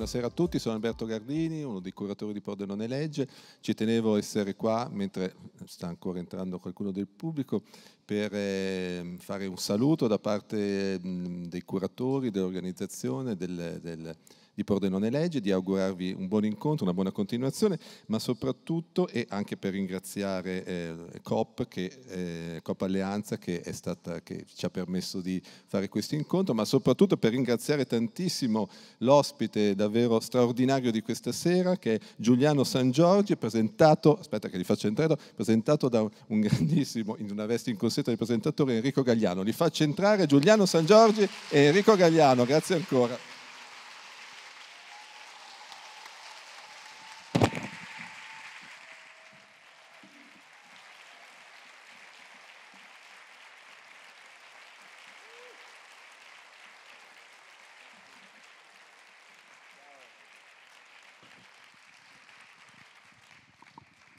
Buonasera a tutti, sono Alberto Gardini, uno dei curatori di Pordenone Legge. Ci tenevo a essere qua mentre sta ancora entrando qualcuno del pubblico per ehm, fare un saluto da parte dei curatori, dell'organizzazione, del, del di Pordenone Legge, di augurarvi un buon incontro, una buona continuazione, ma soprattutto e anche per ringraziare eh, COP, che, eh, COP Alleanza che, stata, che, ci ha permesso di fare questo incontro, ma soprattutto per ringraziare tantissimo l'ospite davvero straordinario di questa sera, che è Giuliano San Giorgi, presentato, aspetta che li faccio entrare, presentato da un grandissimo, in una veste in consetto di presentatore, Enrico Gagliano. Li faccio entrare Giuliano San Giorgi e Enrico Gagliano, grazie ancora.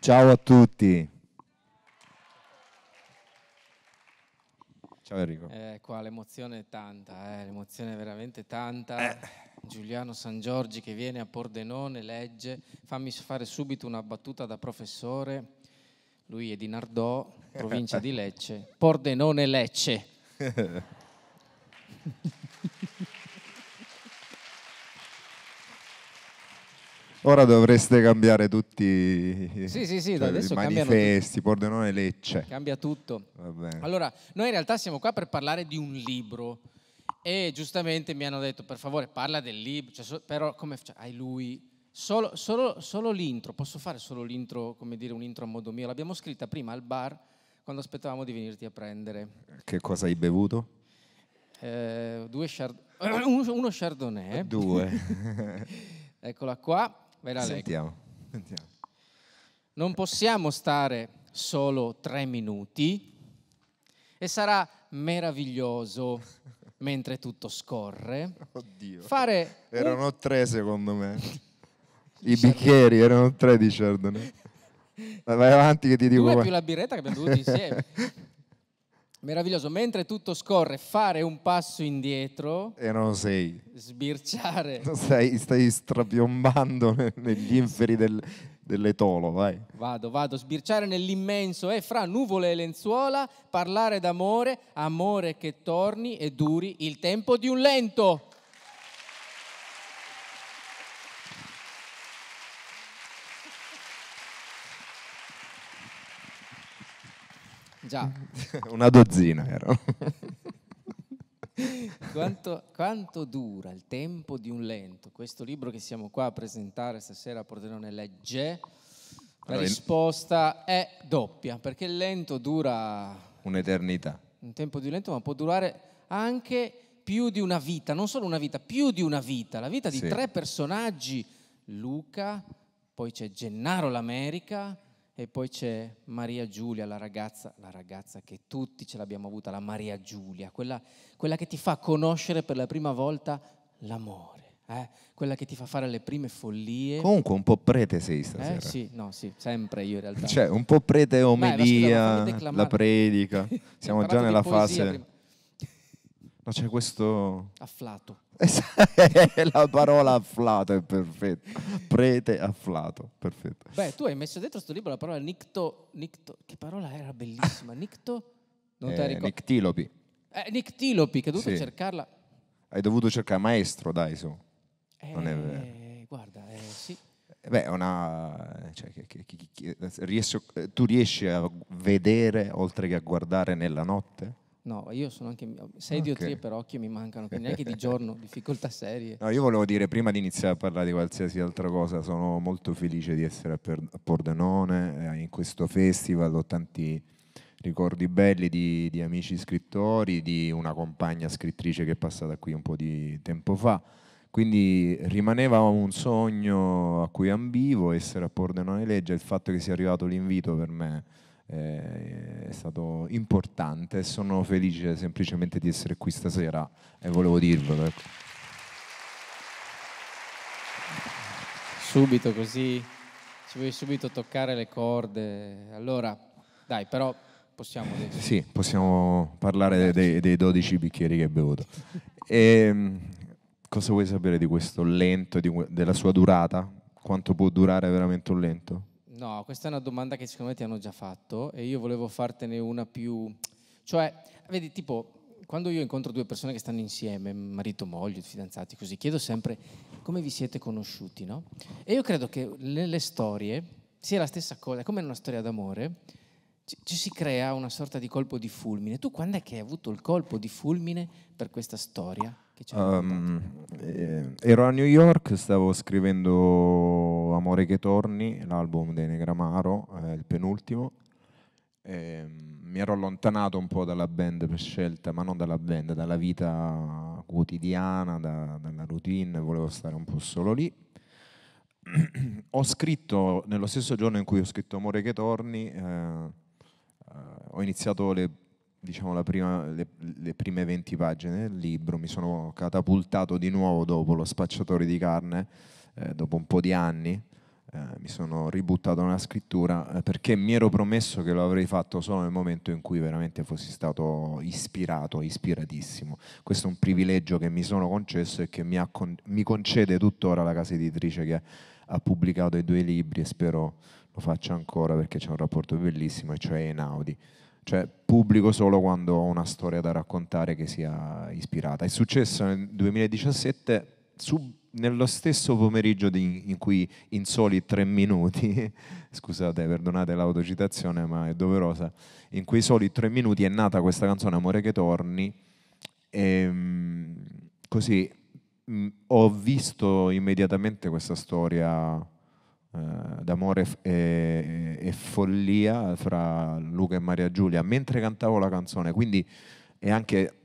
Ciao a tutti. Ciao Enrico. Eh, qua l'emozione è tanta, eh, l'emozione è veramente tanta. Eh. Giuliano San Giorgi che viene a Pordenone, legge, fammi fare subito una battuta da professore. Lui è di Nardò, provincia di Lecce. Pordenone Lecce. Ora dovreste cambiare tutti sì, sì, sì, cioè, i manifesti, Pordenone Lecce. Cambia tutto. Allora, noi in realtà siamo qua per parlare di un libro e giustamente mi hanno detto per favore parla del libro, cioè, però come cioè, hai lui... Solo, solo, solo l'intro, posso fare solo l'intro, come dire, un intro a modo mio? L'abbiamo scritta prima al bar quando aspettavamo di venirti a prendere. Che cosa hai bevuto? Eh, due chard- uno Chardonnay. Due. Eccola qua ve la leggo. Sentiamo. Non possiamo stare solo tre minuti e sarà meraviglioso mentre tutto scorre. Oddio. Fare erano un... tre secondo me. I bicchieri erano tre di Chardonnay. Vai avanti che ti dico. Due più la birretta che abbiamo bevuto insieme. Meraviglioso, mentre tutto scorre, fare un passo indietro. E non sei. Sbirciare. Non sei, stai strapiombando negli inferi del, dell'etolo, vai. Vado, vado, sbirciare nell'immenso e eh, fra nuvole e lenzuola, parlare d'amore, amore che torni e duri il tempo di un lento. Già. Una dozzina erano. Quanto, quanto, dura il tempo di un lento? Questo libro che siamo qua a presentare stasera a Pordenone Legge, la allora, risposta è doppia, perché il lento dura... Un'eternità. Un tempo di un lento, ma può durare anche più di una vita, non solo una vita, più di una vita, la vita di sì. tre personaggi, Luca, poi c'è Gennaro l'America e poi c'è Maria Giulia, la ragazza, la ragazza che tutti ce l'abbiamo avuta, la Maria Giulia, quella, quella che ti fa conoscere per la prima volta l'amore. Eh? quella che ti fa fare le prime follie. Comunque un po' prete sei stasera. Eh, sì, no, sì, sempre io in realtà. Cioè, un po' prete omelia, Beh, la, la predica. Siamo già nella fase... Prima. No, c'è questo... Afflato. la parola afflato è perfetta. Prete afflato, perfetto. Beh, tu hai messo dentro questo libro la parola nicto... nicto che parola era bellissima? Nicto... Non eh, te ricordo. Nictilopi. Eh, nictilopi, che hai dovuto sì. cercarla. Hai dovuto cercare maestro, dai, su. Eh, non è vero. Eh, guarda, eh, sì. Eh, beh, una, cioè, che, che, che, riesco, eh, tu riesci a vedere oltre che a guardare nella notte? No, io sono anche sei okay. diotrie per occhio mi mancano, quindi neanche di giorno, difficoltà serie. No, io volevo dire prima di iniziare a parlare di qualsiasi altra cosa, sono molto felice di essere a Pordenone eh, in questo festival, ho tanti ricordi belli di, di amici scrittori, di una compagna scrittrice che è passata qui un po' di tempo fa. Quindi rimaneva un sogno a cui ambivo essere a Pordenone Legge, il fatto che sia arrivato l'invito per me eh, è stato importante. e Sono felice semplicemente di essere qui stasera e volevo dirvelo. Ecco. Subito così ci vuoi subito toccare le corde. Allora, dai, però possiamo... Sì, possiamo parlare dei, dei 12 bicchieri che hai bevuto. E, ehm, cosa vuoi sapere di questo lento, di, della sua durata? Quanto può durare veramente un lento? No, questa è una domanda che secondo me ti hanno già fatto e io volevo fartene una più... Cioè, vedi, tipo, quando io incontro due persone che stanno insieme, marito, moglie, fidanzati, così, chiedo sempre come vi siete conosciuti, no? E io credo che nelle storie sia la stessa cosa, come in una storia d'amore, ci, ci si crea una sorta di colpo di fulmine. Tu quando è che hai avuto il colpo di fulmine per questa storia? Um, eh, ero a New York, stavo scrivendo Amore che torni, l'album dei Negramaro, eh, il penultimo. E, ehm, mi ero allontanato un po' dalla band per scelta, ma non dalla band, dalla vita quotidiana, da, dalla routine, volevo stare un po' solo lì. ho scritto, nello stesso giorno in cui ho scritto Amore che torni, eh, eh ho iniziato le diciamo, prima, le, le, prime 20 pagine del libro, mi sono catapultato di nuovo dopo lo spacciatore di carne eh, dopo un po' di anni, eh, mi sono ributtato nella scrittura eh, perché mi ero promesso che lo avrei fatto solo nel momento in cui veramente fossi stato ispirato, ispiratissimo. Questo è un privilegio che mi sono concesso e che mi, con- mi concede tuttora la casa editrice che ha pubblicato i due libri e spero lo faccia ancora perché c'è un rapporto bellissimo e cioè Enaudi. Cioè pubblico solo quando ho una storia da raccontare che sia ispirata. È successo nel 2017 sub nello stesso pomeriggio di, in cui in soli tre minuti, scusate, perdonate l'autocitazione ma è doverosa, in quei soli tre minuti è nata questa canzone Amore che torni, e, ehm, così mh, mm, ho visto immediatamente questa storia eh, d'amore e, e, follia fra Luca e Maria Giulia mentre cantavo la canzone, quindi è anche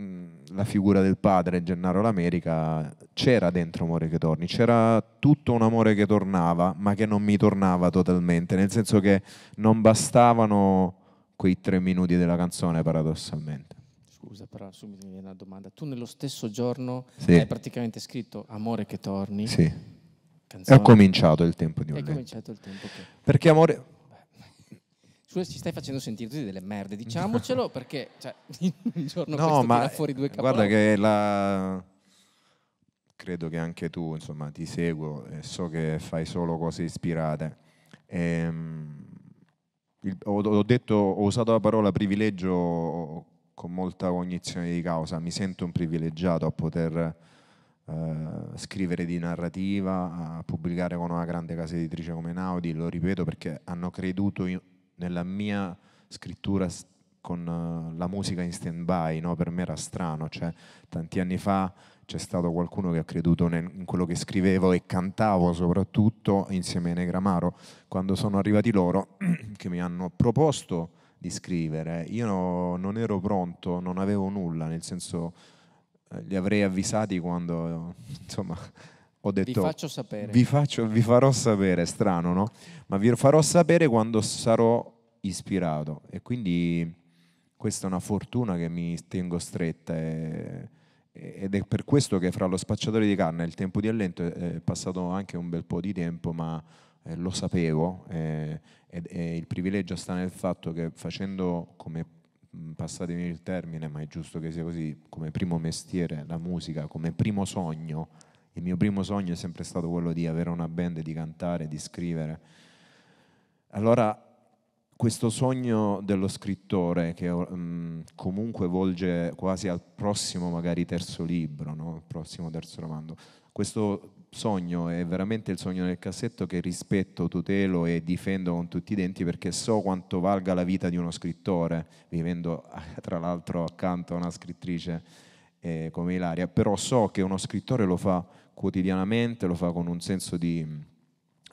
Mm, la figura del padre, Gennaro l'America, c'era dentro Amore che torni, c'era tutto un amore che tornava, ma che non mi tornava totalmente, nel senso che non bastavano quei tre minuti della canzone paradossalmente. Scusa, però subito mi viene una domanda. Tu nello stesso giorno sì. hai praticamente scritto Amore che torni? Sì. Canzone. È cominciato il tempo di un È cominciato il tempo che... Perché Amore Scusa, ci stai facendo sentire tutti delle merde, diciamocelo perché cioè, il giorno no, ma fuori due capelli. Eh, guarda che la... credo che anche tu, insomma, ti seguo e so che fai solo cose ispirate. Ehm, il, ho, ho, detto, ho usato la parola privilegio con molta cognizione di causa, mi sento un privilegiato a poter Uh, scrivere di narrativa, a pubblicare con una grande casa editrice come Naudi, lo ripeto perché hanno creduto in, nella mia scrittura con eh, la musica in stand-by, no? per me era strano, cioè, tanti anni fa c'è stato qualcuno che ha creduto in quello che scrivevo e cantavo soprattutto insieme a Negramaro, quando sono arrivati loro che mi hanno proposto di scrivere, io no, non ero pronto, non avevo nulla, nel senso eh, li avrei avvisati quando insomma ho detto vi faccio sapere vi, faccio, vi farò sapere strano no ma vi farò sapere quando sarò ispirato e quindi questa è una fortuna che mi tengo stretta e, ed è per questo che fra lo spacciatore di carne e il tempo di allento è passato anche un bel po' di tempo, ma eh, lo sapevo e, eh, e, e il privilegio sta nel fatto che facendo come passatemi il termine, ma è giusto che sia così, come primo mestiere la musica, come primo sogno, il mio primo sogno è sempre stato quello di avere una band, di cantare, di scrivere. Allora questo sogno dello scrittore che um, comunque volge quasi al prossimo magari terzo libro, no? il prossimo terzo romanzo, questo sogno è veramente il sogno nel cassetto che rispetto, tutelo e difendo con tutti i denti perché so quanto valga la vita di uno scrittore, vivendo tra l'altro accanto a una scrittrice eh, come Ilaria, però so che uno scrittore lo fa quotidianamente, lo fa con un senso di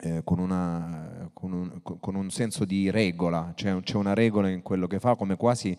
eh, con, una, con, un, con, un, senso di regola, cioè, c'è una regola in quello che fa, come quasi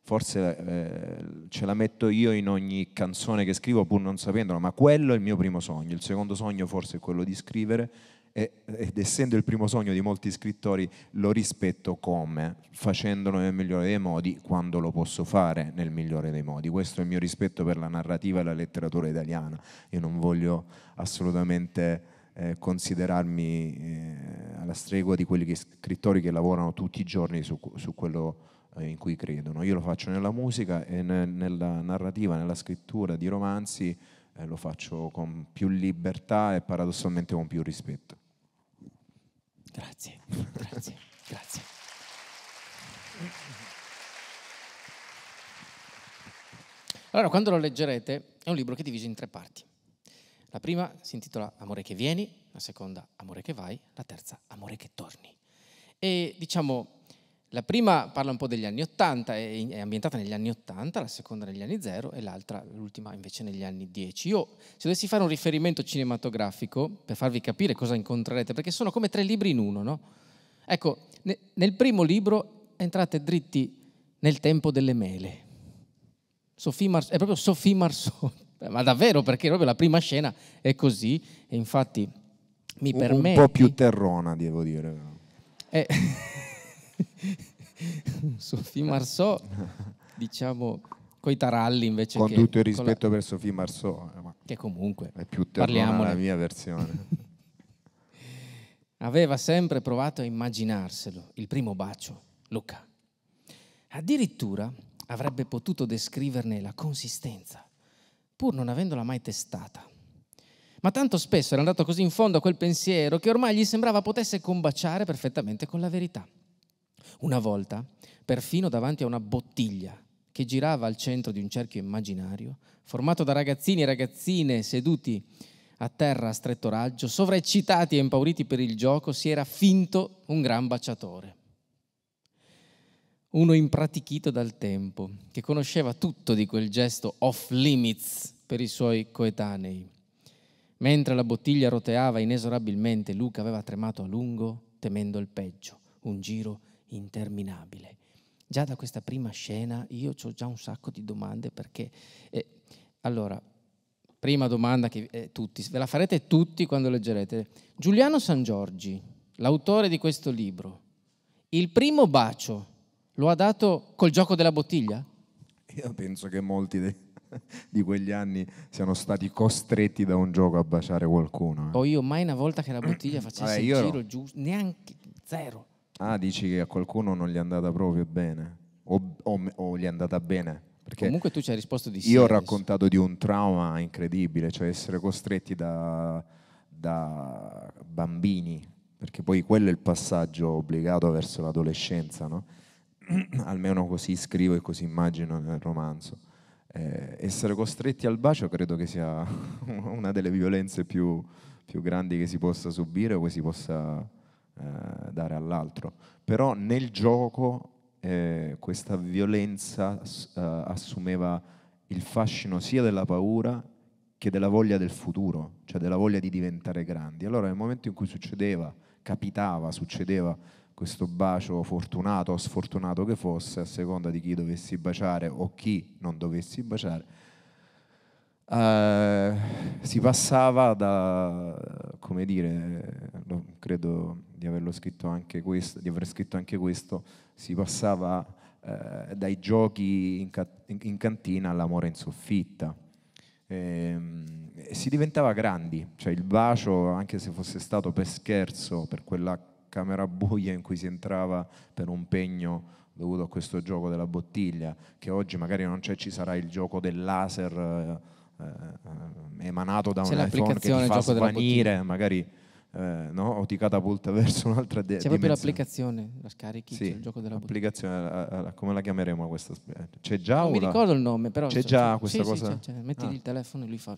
forse eh, ce la metto io in ogni canzone che scrivo pur non sapendola, ma quello è il mio primo sogno, il secondo sogno forse è quello di scrivere e, ed essendo il primo sogno di molti scrittori lo rispetto come? Facendolo nel migliore dei modi quando lo posso fare nel migliore dei modi, questo è il mio rispetto per la narrativa e la letteratura italiana, io non voglio assolutamente eh, considerarmi eh, alla stregua di quelli scrittori che lavorano tutti i giorni su, su quello eh, in cui credono. Io lo faccio nella musica e ne, nella narrativa, nella scrittura di romanzi, eh, lo faccio con più libertà e paradossalmente con più rispetto. Grazie, grazie, grazie. Allora, quando lo leggerete, è un libro che è diviso in tre parti. La prima si intitola Amore che vieni, la seconda Amore che vai, la terza Amore che torni. E diciamo, la prima parla un po' degli anni 80, è ambientata negli anni 80, la seconda negli anni 0 e l'altra, l'ultima invece negli anni 10. Io se dovessi fare un riferimento cinematografico per farvi capire cosa incontrerete, perché sono come tre libri in uno, no? Ecco, nel primo libro entrate dritti nel tempo delle mele. Sophie Mar- è proprio Sophie Marceau eh, ma davvero, perché proprio la prima scena è così, e infatti mi permette... Un po' più terrona, devo dire. Eh, Sofì Marceau, diciamo, coi taralli invece con che... tutto il rispetto la... per Sofì Marceau. Eh, che comunque... È più terrona la mia versione. Aveva sempre provato a immaginarselo, il primo bacio, Luca. Addirittura avrebbe potuto descriverne la consistenza pur non avendola mai testata. Ma tanto spesso era andato così in fondo a quel pensiero che ormai gli sembrava potesse combaciare perfettamente con la verità. Una volta, perfino davanti a una bottiglia che girava al centro di un cerchio immaginario, formato da ragazzini e ragazzine seduti a terra a stretto raggio, sovraeccitati e impauriti per il gioco, si era finto un gran baciatore uno impratichito dal tempo, che conosceva tutto di quel gesto off limits per i suoi coetanei. Mentre la bottiglia roteava inesorabilmente, Luca aveva tremato a lungo, temendo il peggio, un giro interminabile. Già da questa prima scena io ho già un sacco di domande perché... Eh, allora, prima domanda che eh, tutti, ve la farete tutti quando leggerete. Giuliano San Giorgi, l'autore di questo libro, il primo bacio lo ha dato col gioco della bottiglia? Io penso che molti dei, di quegli anni siano stati costretti da un gioco a baciare qualcuno. Eh. O io mai una volta che la bottiglia facesse Vabbè, il giro no. giusto, neanche zero. Ah, dici che a qualcuno non gli è andata proprio bene? O, o, o gli è andata bene? Perché Comunque tu ci hai risposto di sì. Io ho raccontato adesso. di un trauma incredibile, cioè essere costretti da, da bambini, perché poi quello è il passaggio obbligato verso l'adolescenza, no? almeno così scrivo e così immagino nel romanzo. Eh, essere costretti al bacio credo che sia una delle violenze più, più grandi che si possa subire o che si possa eh, dare all'altro. Però nel gioco eh, questa violenza eh, assumeva il fascino sia della paura che della voglia del futuro, cioè della voglia di diventare grandi. Allora nel momento in cui succedeva, capitava, succedeva questo bacio fortunato o sfortunato che fosse, a seconda di chi dovessi baciare o chi non dovessi baciare, eh, si passava da, come dire, credo di averlo scritto anche questo, di aver scritto anche questo, si passava eh, dai giochi in, ca- in, cantina all'amore in soffitta. Ehm, e, si diventava grandi, cioè il bacio, anche se fosse stato per scherzo, per quella camera buia in cui si entrava per un pegno dovuto a questo gioco della bottiglia, che oggi magari non c'è, ci sarà il gioco del laser eh, eh emanato da c'è un iPhone che ti fa svanire, magari eh, no? o ti catapulta verso un'altra de- C'è proprio dimensione. l'applicazione, la scarichi, sì, il gioco della bottiglia. applicazione, come la chiameremo questa? Eh, c'è già Non mi ricordo il nome, però... C'è, già c'è, questa sì, cosa? Sì, Metti ah. il telefono e lui fa...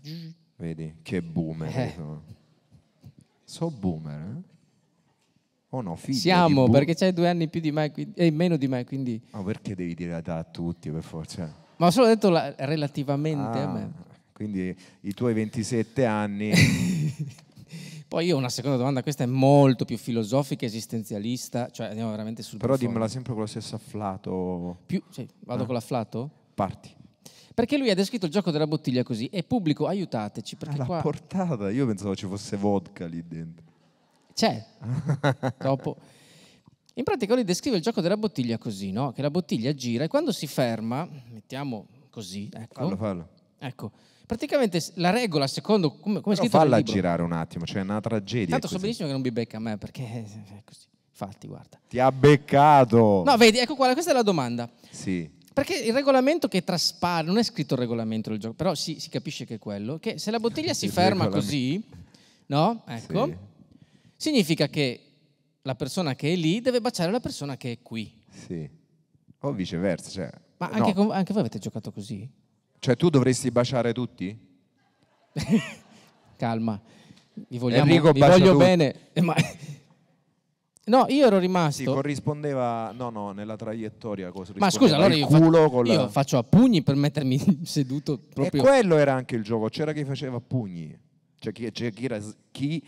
Vedi, che boomer. Eh. So boomer, eh? Oh no, figlio Siamo, perché c'hai due anni più di me e eh, meno di me, quindi... Ma oh, perché devi dire la data a tutti per forza? Ma ho solo detto la, relativamente ah, a me. Quindi i tuoi 27 anni... Poi io ho una seconda domanda, questa è molto più filosofica, esistenzialista, cioè andiamo veramente sul... Però dimmela sempre con lo stesso afflato. Più, cioè, vado eh? con l'afflato? Parti. Perché lui ha descritto il gioco della bottiglia così, e pubblico aiutateci. Perché ah, qua... portata, io pensavo ci fosse vodka lì dentro. C'è. Dopo. In pratica lui descrive il gioco della bottiglia così, no? Che la bottiglia gira e quando si ferma, mettiamo così, ecco. Fallo, fallo. Ecco. Praticamente la regola, secondo come, come è scritto falla girare un attimo, c'è cioè una tragedia. Tanto so benissimo che non mi becca a me perché eh, è così. Infatti, guarda. Ti ha beccato. No, vedi, ecco qua, questa è la domanda. Sì. Perché il regolamento che traspare, non è scritto il regolamento del gioco, però si, si capisce che è quello, che se la bottiglia si ferma così, no? Ecco. Sì significa che la persona che è lì deve baciare la persona che è qui. Sì. O viceversa. Cioè, Ma eh, anche, no. anche voi avete giocato così? Cioè tu dovresti baciare tutti? Calma, vi, vogliamo, vi voglio tutti. bene. Eh, ma... No, io ero rimasto. Sì, corrispondeva. No, no, nella traiettoria. Ma scusa, allora io, faccio, la... io faccio a pugni per mettermi seduto proprio. E quello era anche il gioco. C'era chi faceva a pugni. Cioè, chi, c'era chi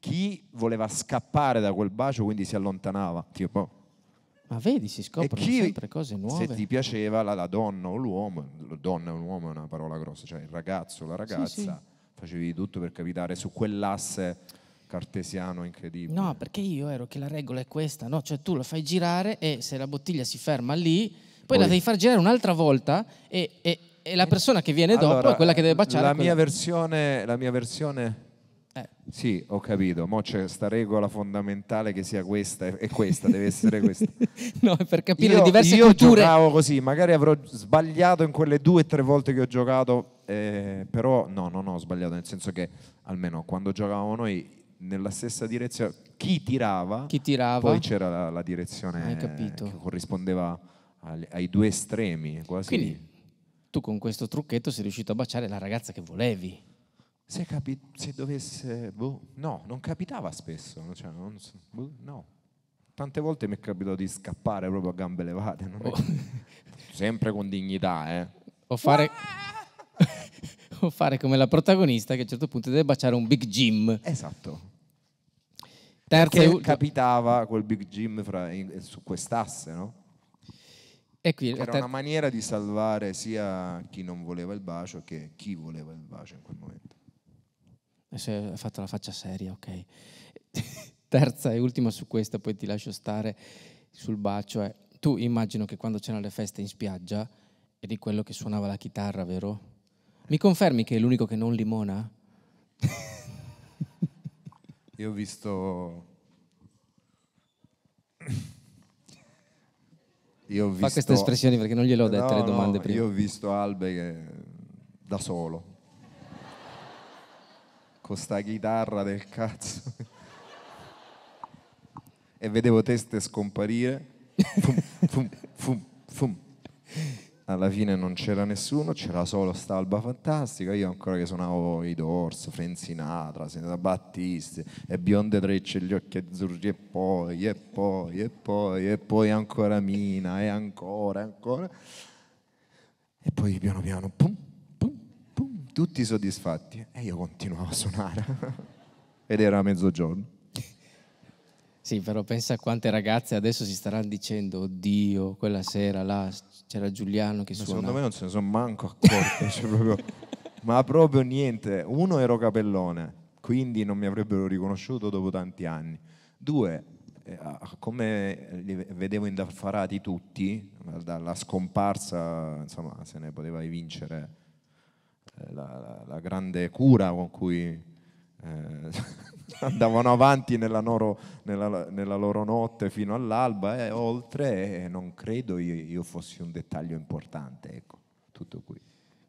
chi voleva scappare da quel bacio quindi si allontanava, tipo. Boh. Ma vedi, si scoprono chi, sempre cose nuove. Se ti piaceva la, la donna o l'uomo, donna o l'uomo è una parola grossa, cioè il ragazzo o la ragazza, sì, sì. facevi di tutto per capitare su quell'asse cartesiano incredibile. No, perché io ero che la regola è questa, no? Cioè tu la fai girare e se la bottiglia si ferma lì, poi, poi... la devi far girare un'altra volta e, e, e la eh, persona che viene dopo allora, è quella che deve baciare. La mia, versione, la mia versione eh. Sì, ho capito, mo c'è questa regola fondamentale che sia questa e questa, deve essere questa. no, per capire io, le diverse io culture. Io giocavo così, magari avrò sbagliato in quelle due o tre volte che ho giocato, eh, però no, non ho sbagliato, nel senso che almeno quando giocavamo noi nella stessa direzione, chi tirava, chi tirava? poi c'era la, la direzione che corrispondeva ai, ai, due estremi, quasi. Quindi tu con questo trucchetto sei riuscito a baciare la ragazza che volevi. Se, capi- se dovesse... Boh, no, non capitava spesso, cioè, non boh, no. Tante volte mi è capitato di scappare proprio a gambe levate, oh. sempre con dignità, eh. O fare... o fare come la protagonista che a un certo punto deve baciare un Big Jim. Esatto. Terza che capitava quel Big Jim fra, su quest'asse, no? E qui, era ter- una maniera di salvare sia chi non voleva il bacio che chi voleva il bacio in quel momento. Adesso hai fatto la faccia seria, ok. Terza e ultima su questa, poi ti lascio stare sul bacio. È, tu immagino che quando c'erano le feste in spiaggia eri quello che suonava la chitarra, vero? Mi confermi che è l'unico che non limona? Io ho visto... Io ho visto... Fa queste espressioni perché non gliel'ho dette le domande no, prima. Io ho visto Albe che... da solo con sta chitarra del cazzo. e vedevo teste scomparire. Fum, fum, fum, Alla fine non c'era nessuno, c'era solo Stalba fantastica. Io ancora che suonavo i Dorso, Frenzinatra, Senata Battisti e Bionde Trecce, gli occhi azzurri e poi, e poi, e poi, e poi ancora Mina, e ancora, e ancora. E poi piano piano, pum, tutti soddisfatti. E io continuavo a suonare. Ed era mezzogiorno. Sì, però pensa a quante ragazze adesso si staranno dicendo, oddio, quella sera là c'era Giuliano che Ma suonava. Secondo me non se ne sono manco accorti, cioè proprio... Ma proprio niente. Uno, ero capellone, quindi non mi avrebbero riconosciuto dopo tanti anni. Due, eh, come li vedevo indaffarati tutti, dalla scomparsa, insomma, se ne poteva vincere eh, la, la grande cura con cui eh, andavano avanti nella loro, nella, nella loro, notte fino all'alba e oltre e non credo io, io, fossi un dettaglio importante, ecco, tutto qui.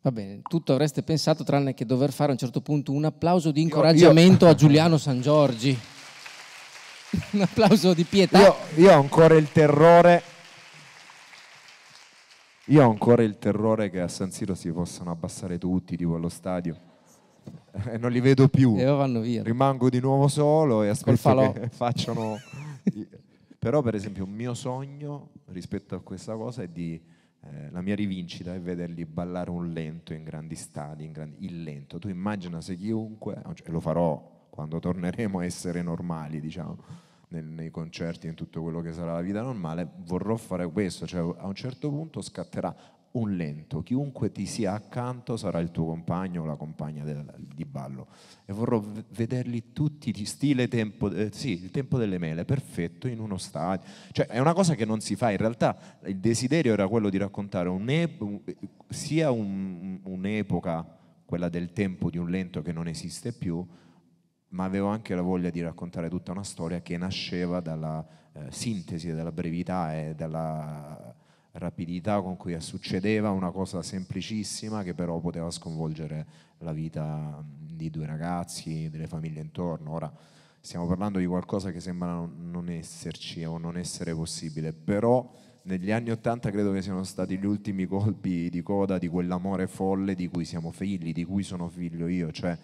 Va bene, tutto avreste pensato tranne che dover fare a un certo punto un applauso di incoraggiamento io, io... a Giuliano San Giorgi. un applauso di pietà. Io, ho ancora il terrore io ho ancora il terrore che a San Siro si possano abbassare tutti, di quello stadio. E non li vedo più. E ora vanno via. Rimango di nuovo solo e aspetto che facciano... Però per esempio un mio sogno rispetto a questa cosa è di... Eh, la mia rivincita è vederli ballare un lento in grandi stadi, in grandi, il lento. Tu immagina se chiunque, e cioè, lo farò quando torneremo a essere normali, diciamo, nei, nei concerti, in tutto quello che sarà la vita normale, vorrò fare questo, cioè a un certo punto scatterà un lento, chiunque ti sia accanto sarà il tuo compagno o la compagna del, di ballo e vorrò v- vederli tutti di stile tempo, eh, sì, il tempo delle mele, perfetto, in uno stadio, cioè è una cosa che non si fa, in realtà il desiderio era quello di raccontare un, sia un, un'epoca, quella del tempo di un lento che non esiste più, ma avevo anche la voglia di raccontare tutta una storia che nasceva dalla eh, sintesi, dalla brevità e dalla rapidità con cui succedeva una cosa semplicissima che però poteva sconvolgere la vita di due ragazzi, delle famiglie intorno. Ora stiamo parlando di qualcosa che sembra non esserci o non essere possibile, però negli anni Ottanta credo che siano stati gli ultimi colpi di coda di quell'amore folle di cui siamo figli, di cui sono figlio io, cioè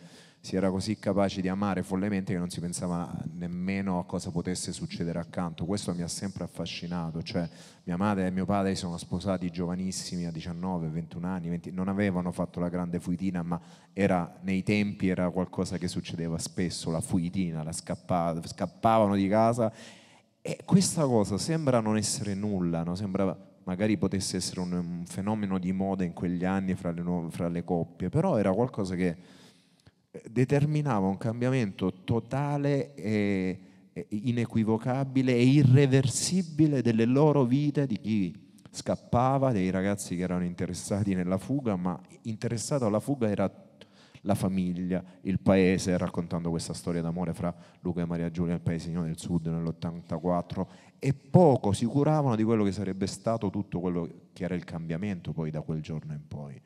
si era così capaci di amare follemente che non si pensava nemmeno a cosa potesse succedere accanto. Questo mi ha sempre affascinato, cioè mia madre e mio padre sono sposati giovanissimi a 19, 21 anni, 20, non avevano fatto la grande fuitina, ma era, nei tempi era qualcosa che succedeva spesso, la fuitina, la scappa, scappavano di casa e questa cosa sembra non essere nulla, no? sembra magari potesse essere un, un, fenomeno di moda in quegli anni fra le, nuove, fra le coppie, però era qualcosa che determinava un cambiamento totale e inequivocabile e irreversibile delle loro vite di chi scappava, dei ragazzi che erano interessati nella fuga, ma interessato alla fuga era la famiglia, il paese, raccontando questa storia d'amore fra Luca e Maria Giulia, il paesino del sud nell'84, e poco si curavano di quello che sarebbe stato tutto quello che era il cambiamento poi da quel giorno in poi.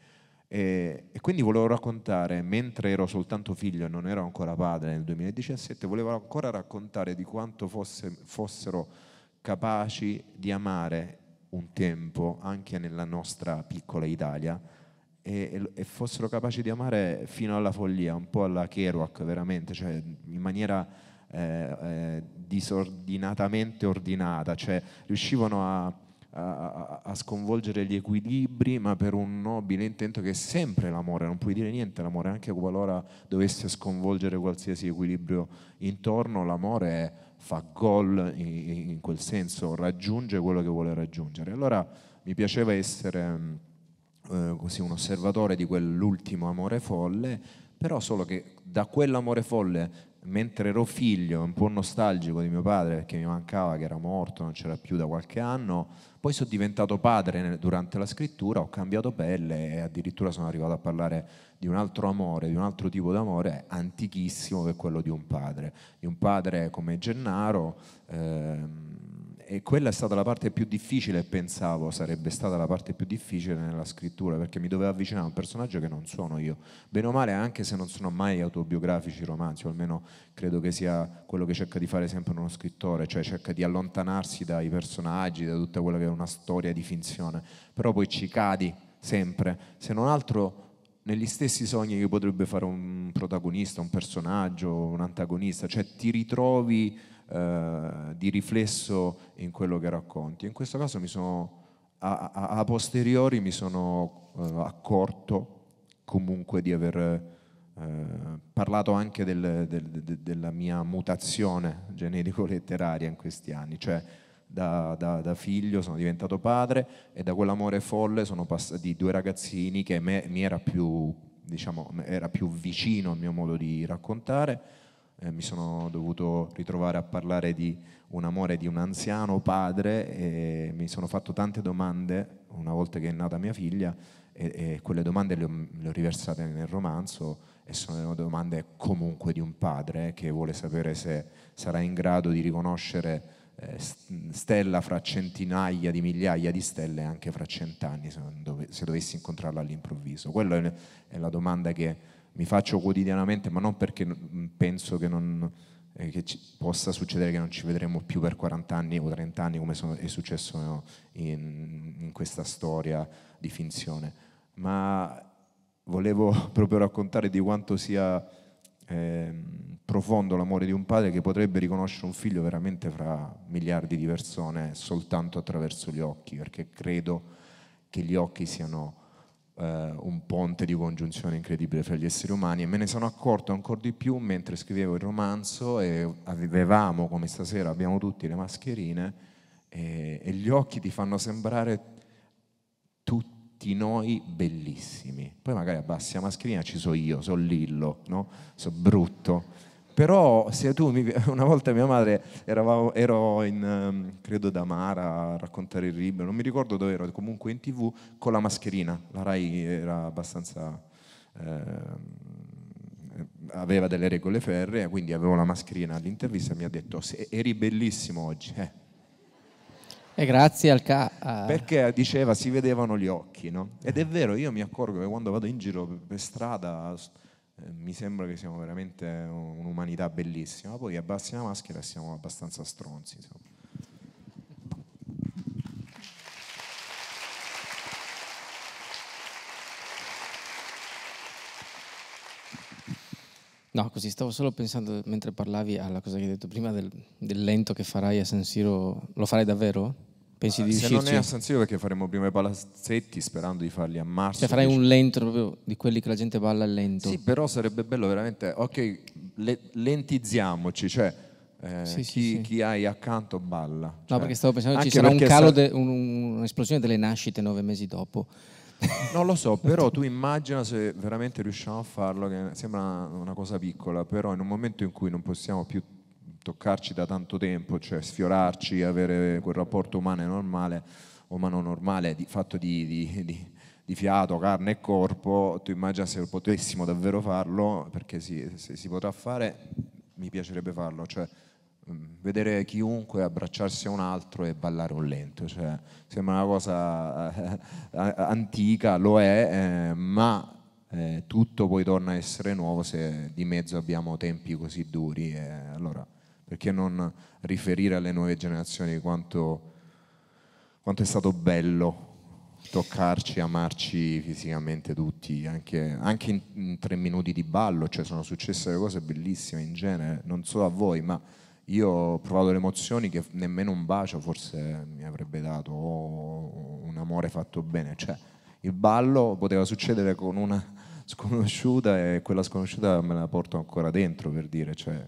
E, e, quindi volevo raccontare, mentre ero soltanto figlio e non ero ancora padre nel 2017, volevo ancora raccontare di quanto fosse, fossero capaci di amare un tempo anche nella nostra piccola Italia e, e fossero capaci di amare fino alla follia, un po' alla Kerouac veramente, cioè in maniera eh, eh, disordinatamente ordinata, cioè riuscivano a a, a, sconvolgere gli equilibri, ma per un nobile intento che è sempre l'amore, non puoi dire niente l'amore, anche qualora dovesse sconvolgere qualsiasi equilibrio intorno, l'amore fa gol in, in, quel senso, raggiunge quello che vuole raggiungere. Allora mi piaceva essere mm, eh, così un osservatore di quell'ultimo amore folle, però solo che da quell'amore folle mentre ero figlio, un po' nostalgico di mio padre perché mi mancava, che era morto, non c'era più da qualche anno, poi sono diventato padre durante la scrittura, ho cambiato pelle e addirittura sono arrivato a parlare di un altro amore, di un altro tipo d'amore antichissimo che è quello di un padre, di un padre come Gennaro. Ehm, e quella è stata la parte più difficile, pensavo sarebbe stata la parte più difficile nella scrittura, perché mi doveva avvicinare a un personaggio che non sono io. Bene o male, anche se non sono mai autobiografici i romanzi, o almeno credo che sia quello che cerca di fare sempre uno scrittore, cioè cerca di allontanarsi dai personaggi, da tutta quella che è una storia di finzione, però poi ci cadi sempre, se non altro negli stessi sogni che potrebbe fare un protagonista, un personaggio, un antagonista, cioè ti ritrovi eh, di riflesso in quello che racconti. In questo caso mi sono, a, a, a posteriori mi sono eh, accorto comunque di aver eh, parlato anche del, del, de, della mia mutazione generico-letteraria in questi anni, cioè da, da, da, figlio sono diventato padre e da quell'amore folle sono passato di due ragazzini che me, mi era più, diciamo, era più vicino al mio modo di raccontare eh, mi sono dovuto ritrovare a parlare di un amore di un anziano padre e mi sono fatto tante domande una volta che è nata mia figlia e, e quelle domande le ho, le ho, riversate nel romanzo e sono domande comunque di un padre che vuole sapere se sarà in grado di riconoscere eh, stella fra centinaia di migliaia di stelle anche fra cent'anni se dovessi incontrarla all'improvviso. Quella è la domanda che mi faccio quotidianamente, ma non perché penso che, non, eh, che possa succedere che non ci vedremo più per 40 anni o 30 anni come sono, è successo in, in questa storia di finzione, ma volevo proprio raccontare di quanto sia eh, profondo l'amore di un padre che potrebbe riconoscere un figlio veramente fra miliardi di persone soltanto attraverso gli occhi, perché credo che gli occhi siano eh, un ponte di congiunzione incredibile fra gli esseri umani e me ne sono accorto ancora di più mentre scrivevo il romanzo e avevamo, come stasera abbiamo tutti, le mascherine e, e gli occhi ti fanno sembrare tutti noi bellissimi. Poi magari abbassi la mascherina, ci so io, so Lillo, no? so brutto però se tu mi, una volta mia madre eravamo, ero in ehm, credo da Mara a raccontare il libro, non mi ricordo dove ero, comunque in tv con la mascherina, la Rai era abbastanza eh, aveva delle regole ferree, quindi avevo la mascherina all'intervista e mi ha detto eri bellissimo oggi. Eh. E grazie al ca... Perché diceva si vedevano gli occhi, no? Ed è vero, io mi accorgo che quando vado in giro per strada eh, mi sembra che siamo veramente un'umanità bellissima, poi abbassi la maschera e siamo abbastanza stronzi. Insomma. No, così stavo solo pensando mentre parlavi alla cosa che hai detto prima del, del lento che farai a San Siro. Lo farai davvero? Pensi ah, di se non è a perché faremo prima i palazzetti sperando di farli a marzo. Cioè farai un lento proprio di quelli che la gente balla lento. Sì, però sarebbe bello veramente, ok, le, lentizziamoci, cioè eh, sì, chi, sì. chi, hai accanto balla. no, cioè. perché stavo pensando che ci sarà un calo, de, un, un'esplosione delle nascite nove mesi dopo. Non lo so, però tu immagina se veramente riusciamo a farlo, che sembra una cosa piccola, però in un momento in cui non possiamo più toccarci da tanto tempo, cioè sfiorarci, avere quel rapporto umano normale, umano normale di, fatto di, di, di, di fiato, carne e corpo, tu immagina se potessimo davvero farlo, perché si, se si potrà fare mi piacerebbe farlo, cioè mm, vedere chiunque abbracciarsi a un altro e ballare un lento, cioè, sembra una cosa eh, eh, antica, lo è, eh, ma eh, tutto poi torna a essere nuovo se di mezzo abbiamo tempi così duri. Eh, allora, perché non riferire alle nuove generazioni quanto, quanto è stato bello toccarci, amarci fisicamente tutti, anche, anche in, in, tre minuti di ballo, cioè sono successe delle cose bellissime in genere, non so a voi, ma io ho provato le emozioni che nemmeno un bacio forse mi avrebbe dato o un amore fatto bene, cioè il ballo poteva succedere con una sconosciuta e quella sconosciuta me la porto ancora dentro per dire, cioè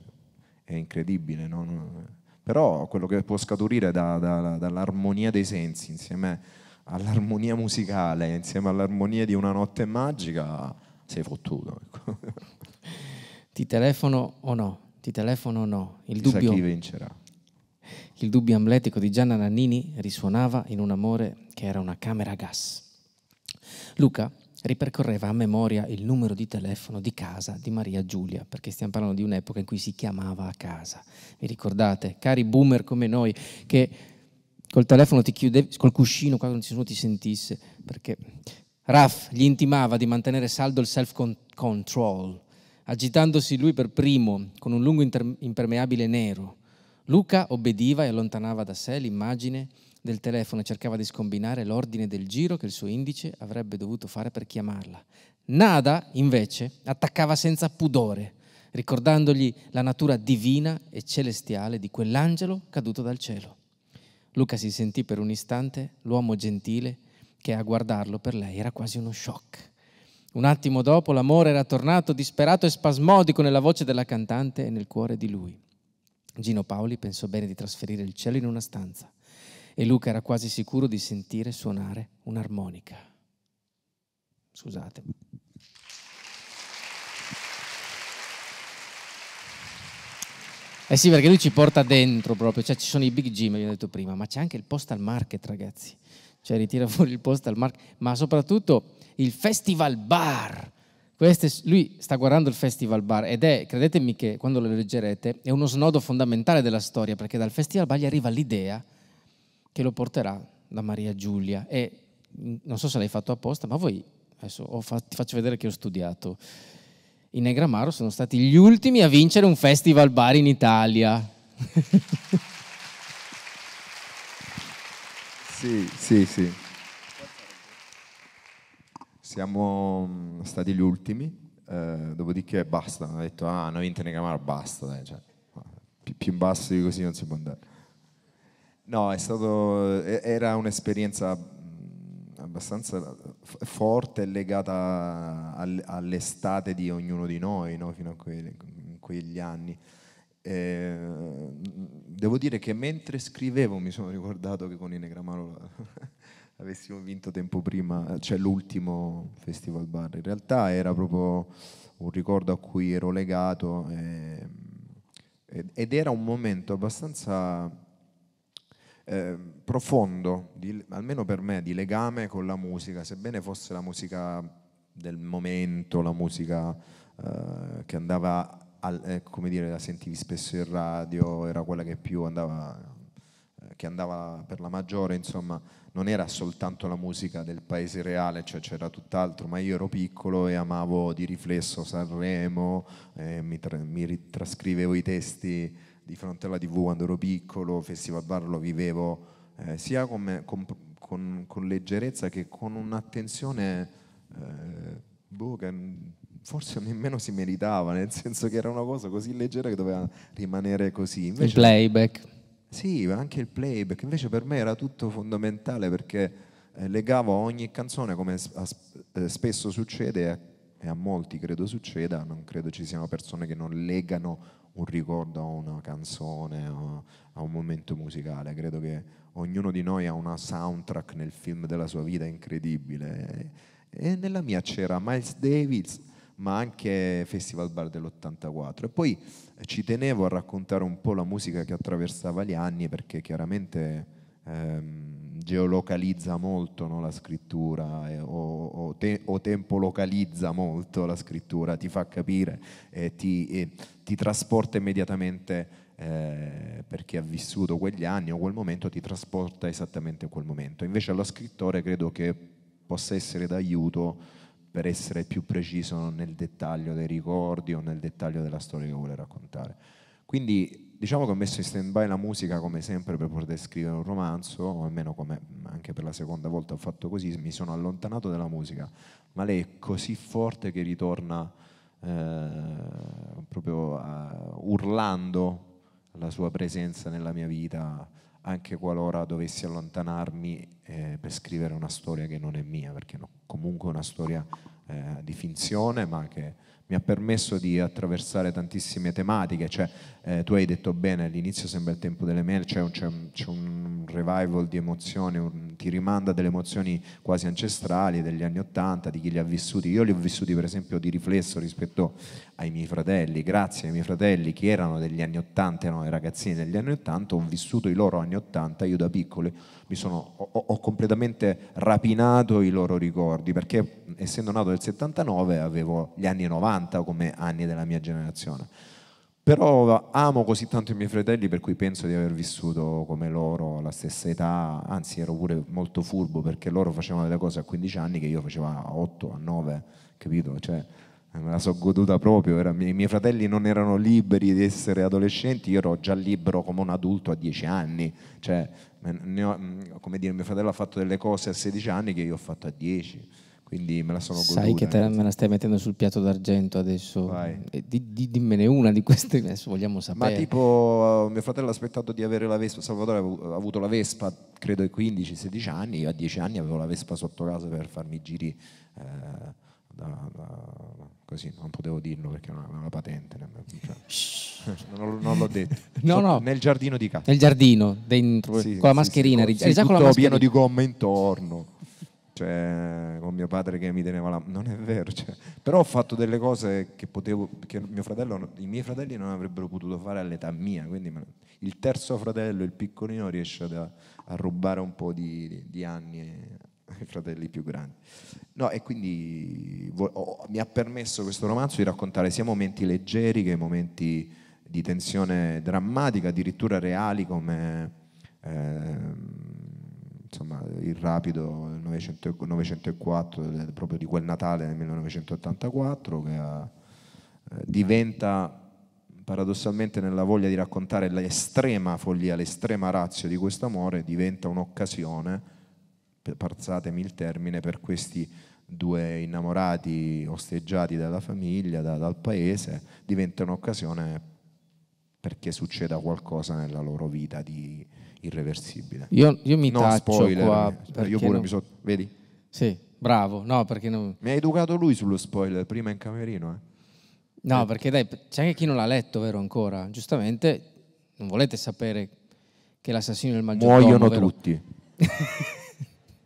è incredibile. No? Però quello che può scaturire da, da, dall'armonia dei sensi insieme all'armonia musicale, insieme all'armonia di una notte magica, sei fottuto. Ecco. Ti telefono o no? Ti telefono o no? Il Chissà dubbio... chi vincerà. Il dubbio amletico di Gianna Nannini risuonava in un amore che era una camera a gas. Luca ripercorreva a memoria il numero di telefono di casa di Maria Giulia, perché stiamo parlando di un'epoca in cui si chiamava a casa. Vi ricordate, cari boomer come noi, che col telefono ti chiudevi, col cuscino quando nessuno ti sentisse, perché Raff gli intimava di mantenere saldo il self-control, agitandosi lui per primo con un lungo impermeabile nero. Luca obbediva e allontanava da sé l'immagine del telefono e cercava di scombinare l'ordine del giro che il suo indice avrebbe dovuto fare per chiamarla. Nada, invece, attaccava senza pudore, ricordandogli la natura divina e celestiale di quell'angelo caduto dal cielo. Luca si sentì per un istante l'uomo gentile che a guardarlo per lei era quasi uno shock. Un attimo dopo l'amore era tornato disperato e spasmodico nella voce della cantante e nel cuore di lui. Gino Paoli pensò bene di trasferire il cielo in una stanza e Luca era quasi sicuro di sentire suonare un'armonica. Scusate. Eh sì, perché lui ci porta dentro proprio, cioè ci sono i big gym, vi ho detto prima, ma c'è anche il postal market, ragazzi. Cioè ritira fuori il postal market, ma soprattutto il festival bar. Queste, lui sta guardando il festival bar ed è, credetemi che quando lo leggerete, è uno snodo fondamentale della storia, perché dal festival bar gli arriva l'idea che lo porterà da Maria Giulia. E mm, non so se l'hai fatto apposta, ma voi, adesso ti faccio vedere che ho studiato, i Negramaro sono stati gli ultimi a vincere un festival bar in Italia. sì, sì, sì. Siamo mm, stati gli ultimi, eh, dopodiché basta, hanno detto ah hanno vinto i Negramaro, basta, dai, cioè, più in basso di così non si può andare. No, stato, era un'esperienza mm, abbastanza forte legata all'estate di ognuno di noi, no? fino a quei, quegli anni. E mm, devo dire che mentre scrivevo mi sono ricordato che con Inegramaro avessimo vinto tempo prima, cioè l'ultimo Festival Bar. In realtà era proprio un ricordo a cui ero legato e, mm, ed era un momento abbastanza eh, profondo, di, almeno per me, di legame con la musica, sebbene fosse la musica del momento, la musica eh, che andava, al, eh, come dire, la sentivi spesso in radio, era quella che più andava eh, che andava per la maggiore, insomma, non era soltanto la musica del paese reale, cioè c'era tutt'altro, ma io ero piccolo e amavo di riflesso Sanremo, eh, mi, tra- mi ritrascrivevo i testi di fronte alla tv quando ero piccolo, Festival Bar lo vivevo eh, sia con, me, con, con, con, leggerezza che con un'attenzione eh, boh, che forse nemmeno si meritava, nel senso che era una cosa così leggera che doveva rimanere così. Invece, il playback. Sì, anche il playback, invece per me era tutto fondamentale perché eh, legavo ogni canzone, come a, a, eh, spesso succede e a molti credo succeda, non credo ci siano persone che non legano un ricordo a una canzone, a, un momento musicale. Credo che ognuno di noi ha una soundtrack nel film della sua vita incredibile. E nella mia c'era Miles Davis, ma anche Festival Bar dell'84. E poi eh, ci tenevo a raccontare un po' la musica che attraversava gli anni, perché chiaramente... Ehm, geolocalizza molto no, la scrittura eh, o, o, te, o, tempo localizza molto la scrittura, ti fa capire, eh, ti, eh, ti, trasporta immediatamente eh, per chi ha vissuto quegli anni o quel momento, ti trasporta esattamente quel momento. Invece allo scrittore credo che possa essere d'aiuto per essere più preciso nel dettaglio dei ricordi o nel dettaglio della storia che vuole raccontare. Quindi diciamo che ho messo in stand-by la musica come sempre per poter scrivere un romanzo, o almeno come anche per la seconda volta ho fatto così, mi sono allontanato dalla musica, ma lei è così forte che ritorna eh, proprio a, eh, urlando la sua presenza nella mia vita, anche qualora dovessi allontanarmi eh, per scrivere una storia che non è mia, perché no, comunque è una storia eh, di finzione, ma che mi ha permesso di attraversare tantissime tematiche, cioè, eh, tu hai detto bene, all'inizio sembra il tempo delle mele, c'è un, c'è un, revival di emozioni, un, ti rimanda delle emozioni quasi ancestrali degli anni Ottanta, di chi li ha vissuti, io li ho vissuti per esempio di riflesso rispetto ai miei fratelli, grazie ai miei fratelli che erano degli anni Ottanta, erano i ragazzini degli anni Ottanta, ho vissuto i loro anni Ottanta, io da piccolo mi sono, ho, ho completamente rapinato i loro ricordi, perché essendo nato nel 79 avevo gli anni 90, 80 come anni della mia generazione. Però amo così tanto i miei fratelli per cui penso di aver vissuto come loro la stessa età, anzi ero pure molto furbo perché loro facevano delle cose a 15 anni che io facevo a 8, a 9, capito? Cioè, me la so goduta proprio, era, i miei fratelli non erano liberi di essere adolescenti, io ero già libero come un adulto a 10 anni, cioè, ho, come dire, mio fratello ha fatto delle cose a 16 anni che io ho fatto a 10 quindi me la sono goduta. Sai che te me la stai mettendo sul piatto d'argento adesso. Di, di, dimmene una di queste, adesso vogliamo sapere. Ma tipo, mio fratello ha aspettato di avere la Vespa, Salvatore ha avuto la Vespa, credo ai 15-16 anni, io a 10 anni avevo la Vespa sotto casa per farmi i giri, eh, da, da, così, non potevo dirlo perché non avevo la patente. Nemmeno, cioè, non, l'ho detto. no, so, no. Nel giardino di casa. Nel giardino, dentro, sì, con la mascherina. Sì, sì, sì, già tutto con la mascherina. pieno di gomme intorno cioè, con mio padre che mi teneva la... Non è vero, cioè. però ho fatto delle cose che, potevo, che mio fratello, i miei fratelli non avrebbero potuto fare all'età mia, quindi il terzo fratello, il piccolino, riesce ad, a rubare un po' di, di, di anni ai fratelli più grandi. No, e quindi vo- oh, mi ha permesso questo romanzo di raccontare sia momenti leggeri che momenti di tensione drammatica, addirittura reali come... Ehm, insomma, il rapido 900, 904 eh, proprio di quel Natale del 1984 che ha, eh, diventa paradossalmente nella voglia di raccontare l'estrema follia, l'estrema razio di questo amore, diventa un'occasione, passatemi il termine, per questi due innamorati osteggiati dalla famiglia, da, dal paese, diventa un'occasione perché succeda qualcosa nella loro vita di, irreversibile. Io, io mi no, taccio spoiler, qua. io pure non... mi sono... Vedi? Sì, bravo. No, perché non... Mi ha educato lui sullo spoiler, prima in camerino. Eh. No, eh. perché dai, c'è anche chi non l'ha letto, vero, ancora. Giustamente non volete sapere che l'assassino è il maggiordomo. Muoiono vero? tutti.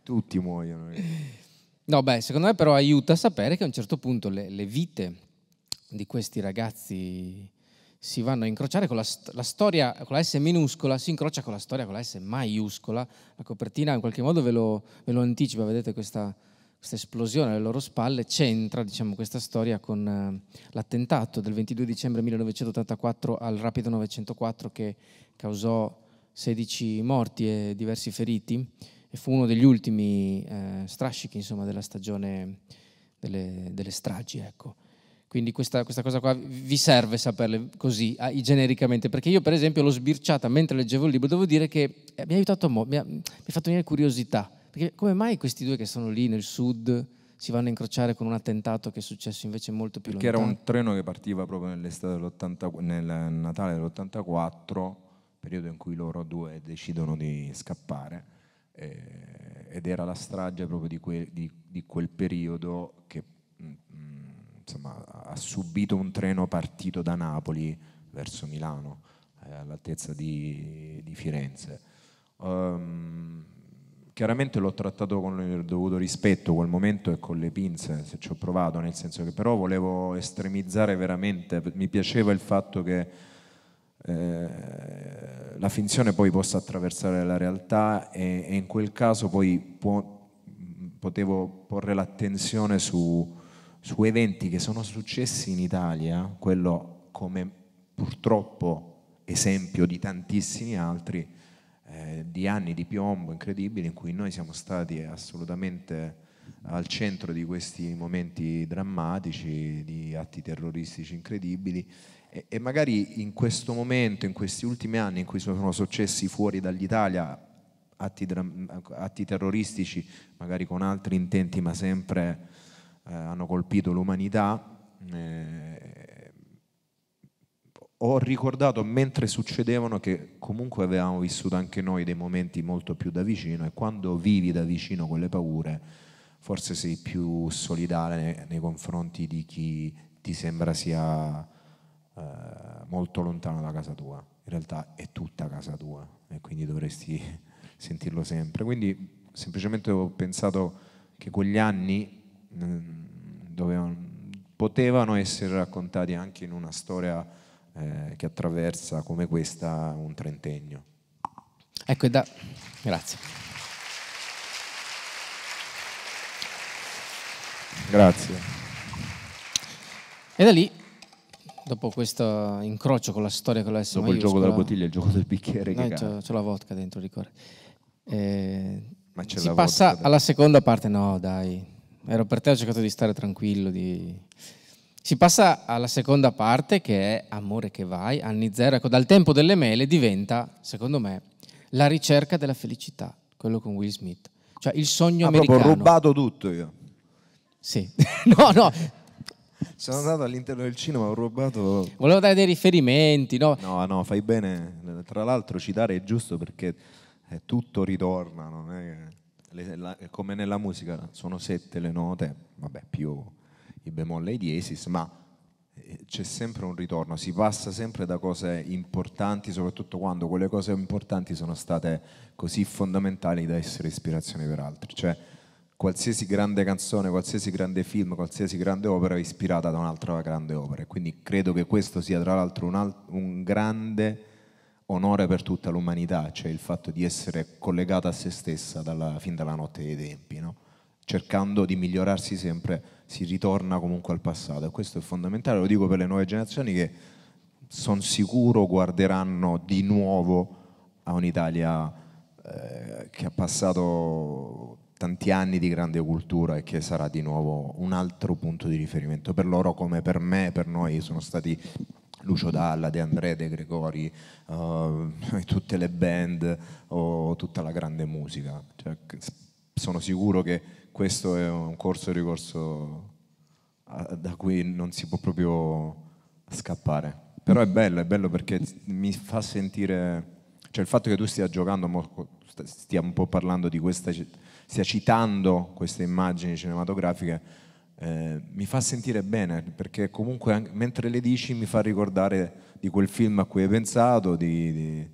tutti muoiono. Eh. No, beh, secondo me però aiuta a sapere che a un certo punto le, le vite di questi ragazzi si vanno a incrociare con la, la, storia con la S minuscola, si incrocia con la storia con la S maiuscola. La copertina in qualche modo ve lo, ve lo anticipa, vedete questa, questa, esplosione alle loro spalle, c'entra diciamo, questa storia con uh, l'attentato del 22 dicembre 1984 al Rapido 904 che causò 16 morti e diversi feriti e fu uno degli ultimi eh, strascichi insomma, della stagione delle, delle stragi. Ecco. Quindi questa, questa, cosa qua vi serve saperle così, genericamente, perché io per esempio l'ho sbirciata mentre leggevo il libro, devo dire che eh, mi ha aiutato, mi mi ha fatto venire curiosità, perché come mai questi due che sono lì nel sud si vanno a incrociare con un attentato che è successo invece molto più perché lontano? Perché era un treno che partiva proprio nell'estate dell'84, nel Natale dell'84, periodo in cui loro due decidono di scappare, eh, ed era la strage proprio di, que, di, di quel periodo che insomma, ha subito un treno partito da Napoli verso Milano, eh, all'altezza di, di Firenze. Um, chiaramente l'ho trattato con il dovuto rispetto quel momento e con le pinze, se ci ho provato, nel senso che però volevo estremizzare veramente, mi piaceva il fatto che eh, la finzione poi possa attraversare la realtà e, e in quel caso poi può, potevo porre l'attenzione su, su eventi che sono successi in Italia, quello come purtroppo esempio di tantissimi altri, eh, di anni di piombo incredibili in cui noi siamo stati assolutamente al centro di questi momenti drammatici, di atti terroristici incredibili e, e magari in questo momento, in questi ultimi anni in cui sono successi fuori dall'Italia atti, dram- atti terroristici, magari con altri intenti ma sempre eh, hanno colpito l'umanità. Eh, ho ricordato mentre succedevano che comunque avevamo vissuto anche noi dei momenti molto più da vicino e quando vivi da vicino quelle paure forse sei più solidale nei, nei confronti di chi ti sembra sia eh, molto lontano da casa tua. In realtà è tutta casa tua e quindi dovresti sentirlo sempre. Quindi semplicemente ho pensato che quegli anni dovevano, potevano essere raccontati anche in una storia eh, che attraversa come questa un trentennio. Ecco, da... grazie. Grazie. E da lì dopo questo incrocio con la storia con la S dopo il gioco della bottiglia il gioco del bicchiere no, c'è, c'è la vodka dentro ricorre eh, Ma c'è si passa alla seconda parte no dai ero per te, ho cercato di stare tranquillo. Di... Si passa alla seconda parte che è Amore che vai, anni zero. Ecco, dal tempo delle mele diventa, secondo me, la ricerca della felicità, quello con Will Smith. Cioè il sogno ah, americano. Ho proprio rubato tutto io. Sì, no, no, sono andato all'interno del cinema, ho rubato. Volevo dare dei riferimenti, no? No, no, fai bene. Tra l'altro, citare è giusto perché è tutto ritorna, non è che come nella musica sono sette le note, vabbè, più i bemolle e i diesis, ma eh, c'è sempre un ritorno, si passa sempre da cose importanti, soprattutto quando quelle cose importanti sono state così fondamentali da essere ispirazione per altri. Cioè, qualsiasi grande canzone, qualsiasi grande film, qualsiasi grande opera è ispirata da un'altra grande opera. Quindi credo che questo sia tra l'altro un, alt- un grande onore per tutta l'umanità, cioè il fatto di essere collegata a se stessa dalla, fin dalla notte dei tempi, no? cercando di migliorarsi sempre, si ritorna comunque al passato e questo è fondamentale, lo dico per le nuove generazioni che sono sicuro guarderanno di nuovo a un'Italia eh, che ha passato tanti anni di grande cultura e che sarà di nuovo un altro punto di riferimento per loro come per me, per noi sono stati Lucio Dalla, De André, De Gregori, uh, tutte le band o tutta la grande musica. Cioè, sono sicuro che questo è un corso e ricorso da cui non si può proprio scappare. Però è bello, è bello perché mi fa sentire, cioè il fatto che tu stia giocando, stia un po' parlando di questa, stia citando queste immagini cinematografiche, eh, mi fa sentire bene perché comunque mentre le dici mi fa ricordare di quel film a cui hai pensato, di, di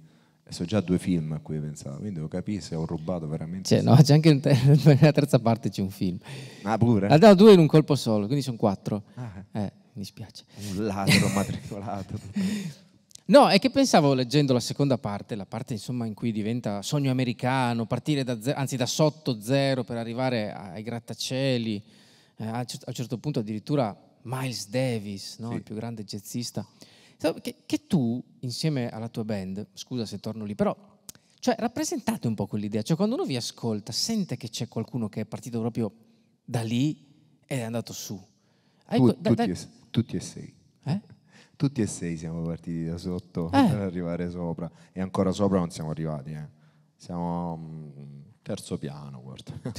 eh, sono già due film a cui pensavo, quindi devo capire se ho rubato veramente. C'è, no, c'è anche te- nella terza parte c'è un film. Ah, pure? Ah, no, due in un colpo solo, quindi sono quattro. Ah, eh. mi spiace. Un ladro matricolato. no, è che pensavo leggendo la seconda parte, la parte insomma in cui diventa sogno americano, partire da, zero, anzi da sotto zero per arrivare ai grattacieli, eh, a, un certo punto addirittura Miles Davis, no? sì. il più grande jazzista, che, che, tu insieme alla tua band, scusa se torno lì, però cioè, rappresentate un po' quell'idea, cioè quando uno vi ascolta sente che c'è qualcuno che è partito proprio da lì ed è andato su. Tu, da, tutti, da... E, tutti, e, sei. Eh? Tutti e sei siamo partiti da sotto eh. per arrivare sopra e ancora sopra non siamo arrivati. Eh. Siamo mm, terzo piano, guarda.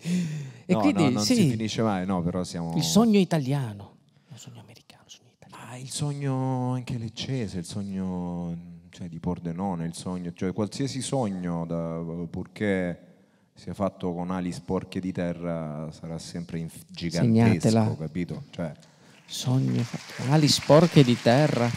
e no, quindi no, non sì, si finisce mai, no, però siamo... Il sogno italiano, il sogno americano, il sogno italiano. Ah, il sogno anche leccese, il sogno cioè, di Pordenone, il sogno, cioè qualsiasi sogno, da, purché sia fatto con ali sporche di terra, sarà sempre in, gigantesco, Segnatela. capito? Cioè, sogno con ali sporche di terra.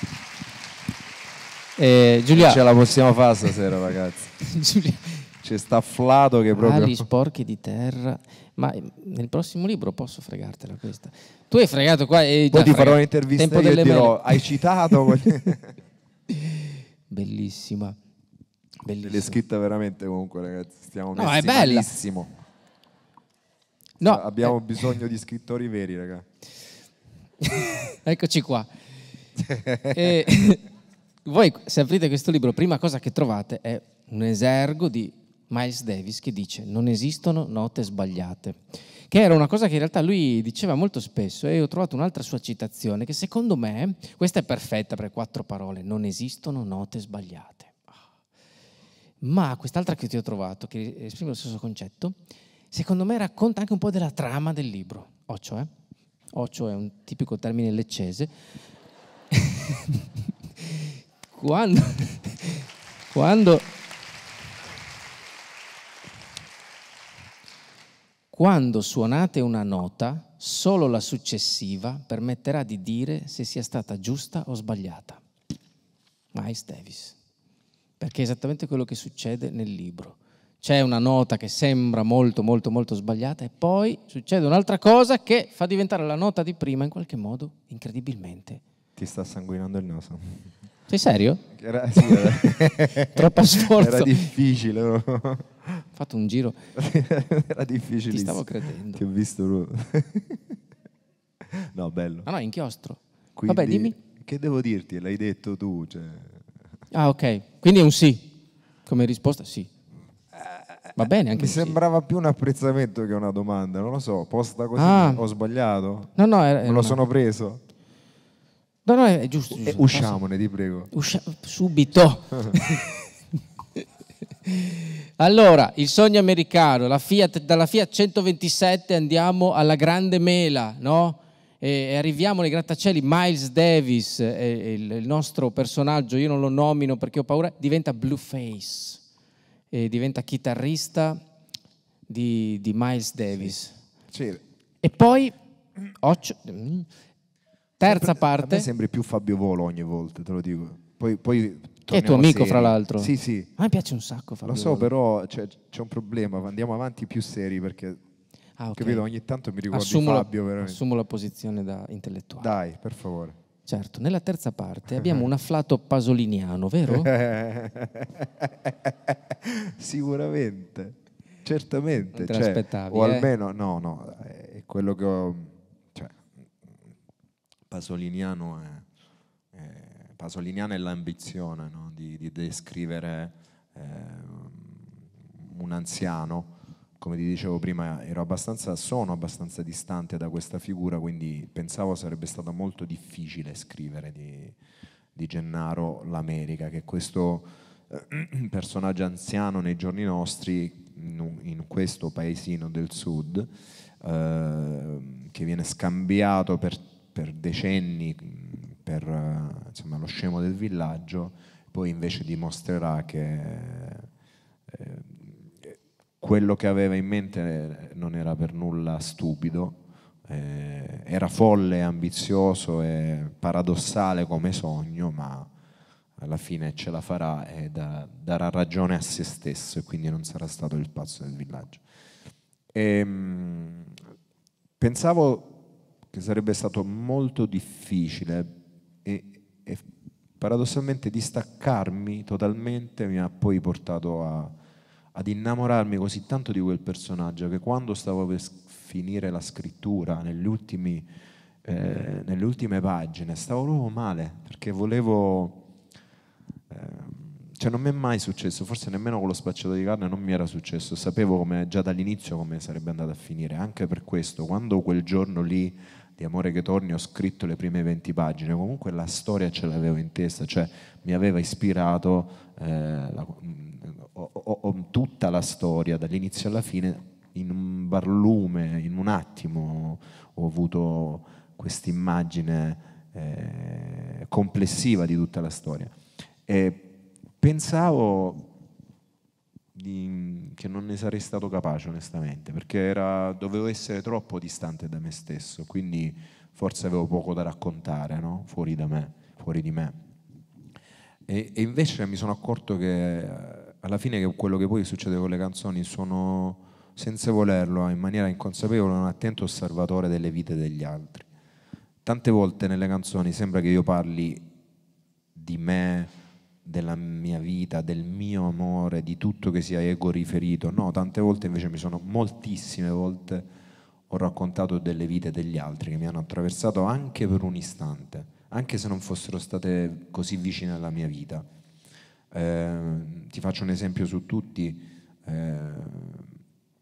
Eh, Giulia... Ce la possiamo fare stasera, ragazzi. Giulia... C'è sta Flado che proprio... Ali sporchi di terra. Ma ehm, nel prossimo libro posso fregartela questa. Tu hai fregato qua e... Poi ti farò fregato. un'intervista Tempo e dirò, hai citato... Bellissima. Bellissima. L'hai scritta veramente comunque ragazzi, stiamo no, è bella. malissimo. No, cioè, abbiamo eh. bisogno di scrittori veri, ragazzi. Eccoci qua. e, eh, voi se aprite questo libro, prima cosa che trovate è un esergo di Miles Davis che dice non esistono note sbagliate, che era una cosa che in realtà lui diceva molto spesso e ho trovato un'altra sua citazione che secondo me, questa è perfetta per quattro parole, non esistono note sbagliate. Ma quest'altra che ti ho trovato, che esprime lo stesso concetto, secondo me racconta anche un po' della trama del libro, occio, eh? Occio è un tipico termine leccese. quando, quando Quando suonate una nota, solo la successiva permetterà di dire se sia stata giusta o sbagliata. Miles Davis. Perché è esattamente quello che succede nel libro. C'è una nota che sembra molto, molto, molto sbagliata e poi succede un'altra cosa che fa diventare la nota di prima in qualche modo incredibilmente. Ti sta sanguinando il naso. Sei serio? Era, sì, era. Troppo sforzo. Era difficile. Ho fatto un giro. Era difficile. Ti stavo credendo. Ti ho visto lui. no, bello. Ah no, inchiostro. Quindi, Vabbè, dimmi. Che devo dirti? L'hai detto tu. Cioè... Ah, ok. Quindi è un sì. Come risposta, sì. Eh, Va bene anche Mi sembrava più un apprezzamento che una domanda, non lo so, posta così ah. ho sbagliato? No, no, era, non lo sono preso. No, no, è giusto. Eh, giusto. usciamone, ti prego. Uscia- subito. Allora, il sogno americano, Fiat, dalla Fiat 127 andiamo alla Grande Mela, no? e arriviamo nei grattacieli, Miles Davis, eh, il nostro personaggio, io non lo nomino perché ho paura, diventa Blueface, e diventa chitarrista di, di Miles Davis. Sì. Sì. E poi, occio, mm, terza parte... A me sembri più Fabio Volo ogni volta, te lo dico. Poi, poi che è tuo amico, fra l'altro. Sì, sì. A me piace un sacco Fabio. Lo so, però c'è, cioè, c'è un problema, andiamo avanti più seri perché... Ah, okay. Capito? Ogni tanto mi ricordo assumo Fabio, la, Assumo la posizione da intellettuale. Dai, per favore. Certo, nella terza parte abbiamo un afflato pasoliniano, vero? Sicuramente, certamente. Non te cioè, O eh? almeno, no, no, è quello che ho... Cioè, pasoliniano è Pasoliniana è l'ambizione no? di, di, descrivere eh, un anziano, come ti dicevo prima abbastanza, sono abbastanza distante da questa figura, quindi pensavo sarebbe stato molto difficile scrivere di, di Gennaro l'America, che questo eh, personaggio anziano nei giorni nostri, in, in questo paesino del sud, eh, che viene scambiato per, per decenni per eh, insomma, lo scemo del villaggio, poi invece dimostrerà che eh, quello che aveva in mente eh, non era per nulla stupido, eh, era folle, ambizioso e paradossale come sogno, ma alla fine ce la farà e da, darà ragione a se stesso e quindi non sarà stato il pazzo del villaggio. E, ehm, mh, pensavo che sarebbe stato molto difficile e paradossalmente distaccarmi totalmente mi ha poi portato a, ad innamorarmi così tanto di quel personaggio che quando stavo per finire la scrittura ultimi, eh, nelle ultime pagine stavo proprio male perché volevo... Ehm, cioè non mi è mai successo, forse nemmeno con lo spacciato di carne non mi era successo, sapevo come, già dall'inizio come sarebbe andato a finire, anche per questo, quando quel giorno lì di Amore che torni ho scritto le prime 20 pagine, comunque la storia ce l'avevo in testa, cioè mi aveva ispirato eh, la, mm, ho, ho, ho tutta la storia dall'inizio alla fine in un barlume, in un attimo ho avuto questa immagine eh, complessiva di tutta la storia. E pensavo di, che non ne sarei stato capace onestamente, perché era, dovevo essere troppo distante da me stesso, quindi forse avevo poco da raccontare no? fuori da me, fuori di me. E, e, invece mi sono accorto che eh, alla fine quello che poi succede con le canzoni sono, senza volerlo, eh, in maniera inconsapevole, un attento osservatore delle vite degli altri. Tante volte nelle canzoni sembra che io parli di me, della mia vita, del mio amore, di tutto che sia ego riferito. No, tante volte invece mi sono, moltissime volte, ho raccontato delle vite degli altri che mi hanno attraversato anche per un istante, anche se non fossero state così vicine alla mia vita. Eh, ti faccio un esempio su tutti. Eh,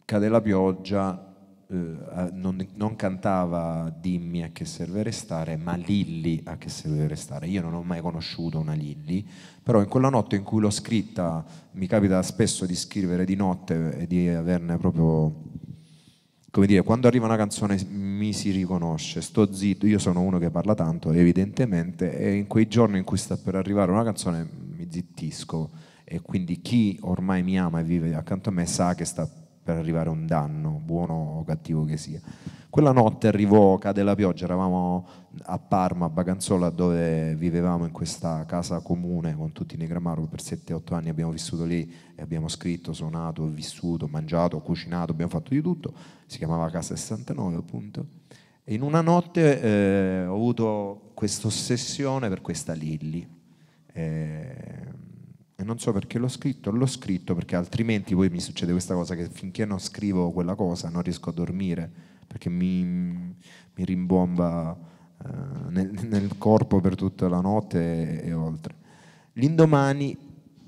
cade la pioggia, eh, non, non, cantava Dimmi a che serve restare, ma Lilli a che serve restare. Io non ho mai conosciuto una Lilli, però in quella notte in cui l'ho scritta, mi capita spesso di scrivere di notte e di averne proprio, come dire, quando arriva una canzone mi si riconosce, sto zitto, io sono uno che parla tanto evidentemente, e in quei giorni in cui sta per arrivare una canzone mi zittisco. E quindi chi ormai mi ama e vive accanto a me sa che sta per arrivare a un danno, buono o cattivo che sia. Quella notte arrivò, cade la pioggia, eravamo a Parma, a Baganzola, dove vivevamo in questa casa comune con tutti i Negramaro, per 7-8 anni abbiamo vissuto lì e abbiamo scritto, suonato, vissuto, mangiato, cucinato, abbiamo fatto di tutto, si chiamava Casa 69 appunto. E in una notte eh, ho avuto questa ossessione per questa Lilli. Eh, e non so perché l'ho scritto, l'ho scritto perché altrimenti poi mi succede questa cosa che finché non scrivo quella cosa non riesco a dormire perché mi, mi rimbomba eh, nel, nel, corpo per tutta la notte e, e, oltre. L'indomani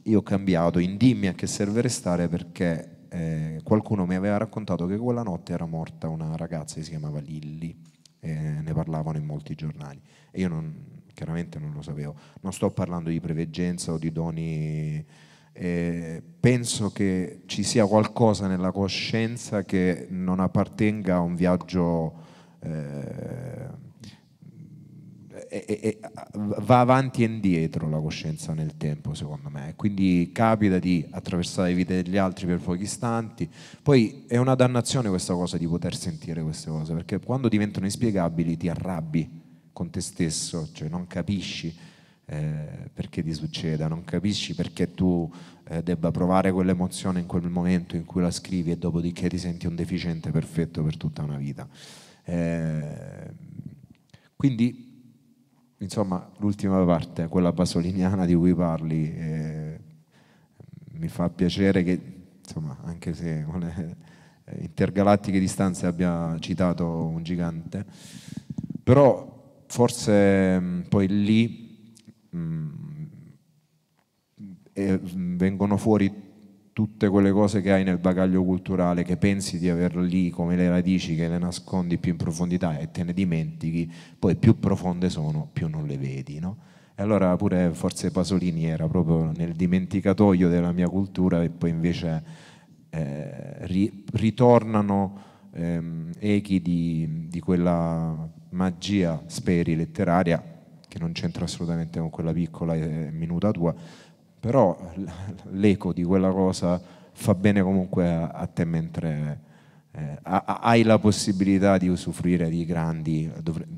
io ho cambiato in dimmi a che serve restare perché eh, qualcuno mi aveva raccontato che quella notte era morta una ragazza che si chiamava Lilli e eh, ne parlavano in molti giornali e io non, chiaramente non lo sapevo. Non sto parlando di preveggenza o di doni. Eh, penso che ci sia qualcosa nella coscienza che non appartenga a un viaggio eh, e, e, va avanti e indietro la coscienza nel tempo, secondo me. Quindi capita di attraversare le vite degli altri per pochi istanti. Poi è una dannazione questa cosa di poter sentire queste cose, perché quando diventano inspiegabili ti arrabbi con te stesso, cioè non capisci eh, perché ti succeda, non capisci perché tu eh, debba provare quell'emozione in quel momento in cui la scrivi e dopodiché ti senti un deficiente perfetto per tutta una vita. Eh, quindi insomma, l'ultima parte, quella pasoliniana di cui parli, eh, mi fa piacere che, insomma, anche se con le intergalattiche distanze abbia citato un gigante, però forse mh, mm, poi lì mh, mm, eh, mm, vengono fuori tutte quelle cose che hai nel bagaglio culturale, che pensi di aver lì come le radici, che le nascondi più in profondità e te ne dimentichi, poi più profonde sono, più non le vedi. No? E allora pure forse Pasolini era proprio nel dimenticatoio della mia cultura e poi invece eh, ri- ritornano ehm, echi di, di quella magia, speri, letteraria, che non c'entra assolutamente con quella piccola e eh, minuta tua, però l'eco di quella cosa fa bene comunque a, te mentre eh, hai la possibilità di usufruire di grandi,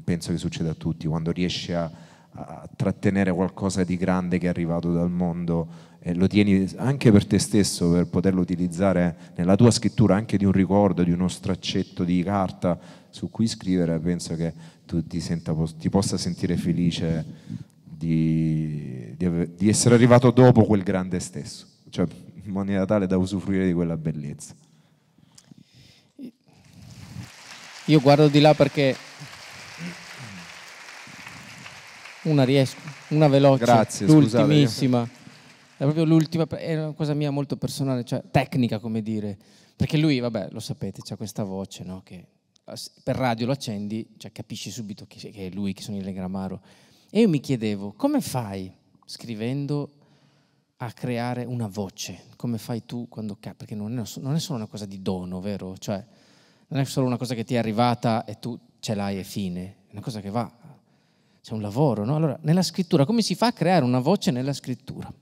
penso che succeda a tutti, quando riesci a a trattenere qualcosa di grande che è arrivato dal mondo e lo tieni anche per te stesso per poterlo utilizzare nella tua scrittura anche di un ricordo, di uno straccetto di carta su cui scrivere, penso che tu ti, senta, ti possa sentire felice di, di, di essere arrivato dopo quel grande stesso, cioè in maniera tale da usufruire di quella bellezza. Io guardo di là perché Una riesco, una veloce, Grazie, l'ultimissima. Scusate. È proprio l'ultima, è una cosa mia molto personale, cioè tecnica come dire. Perché lui, vabbè, lo sapete, c'ha questa voce no? che per radio lo accendi, cioè capisci subito che, è lui, che sono il Legramaro. E io mi chiedevo, come fai scrivendo a creare una voce? Come fai tu quando... Perché non è, non è solo una cosa di dono, vero? Cioè, non è solo una cosa che ti è arrivata e tu ce l'hai e fine. È una cosa che va c'è un lavoro, no? Allora, nella scrittura, come si fa a creare una voce nella scrittura?